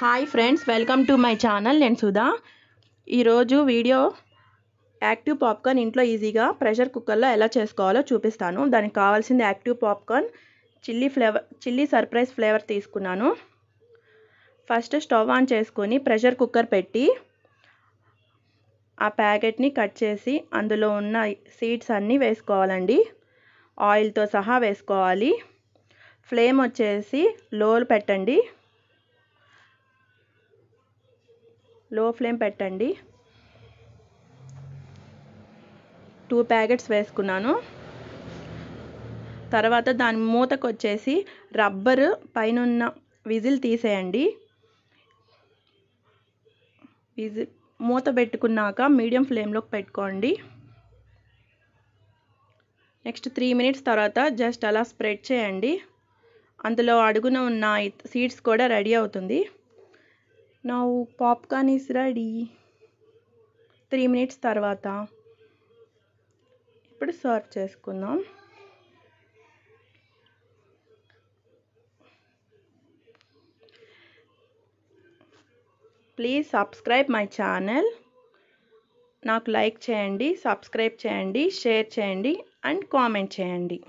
hi friends welcome to my channel నేను సుధా ఈరోజు video active popcorn ఇంట్లో ఈజీగా ప్రెషర్ కుక్కర్లో ఎలా చేసుకోవాలో చూపిస్తాను దానికి కావాల్సింది active popcorn chilli flavour chilli surprise flavour తీసుకున్నాను ఫస్ట్ స్టవ్ ఆన్ చేసుకొని ప్రెషర్ కుక్కర్ పెట్టి ఆ ప్యాకెట్ని కట్ చేసి అందులో ఉన్న సీడ్స్ అన్నీ వేసుకోవాలండి ఆయిల్తో సహా వేసుకోవాలి ఫ్లేమ్ వచ్చేసి లోలు పెట్టండి లో ఫ్లేమ్ పెట్టండి టూ ప్యాకెట్స్ వేసుకున్నాను తర్వాత దాని మూతకు వచ్చేసి రబ్బరు పైన విజిల్ తీసేయండి విజిల్ మూత పెట్టుకున్నాక మీడియం ఫ్లేమ్లోకి పెట్టుకోండి నెక్స్ట్ త్రీ మినిట్స్ తర్వాత జస్ట్ అలా స్ప్రెడ్ చేయండి అందులో అడుగున ఉన్న సీడ్స్ కూడా రెడీ అవుతుంది now popcorn is ready three minutes తర్వాత ఇప్పుడు సర్వ్ చేసుకుందాం ప్లీజ్ సబ్స్క్రైబ్ మై ఛానల్ నాకు లైక్ చేయండి సబ్స్క్రైబ్ చేయండి షేర్ చేయండి అండ్ కామెంట్ చేయండి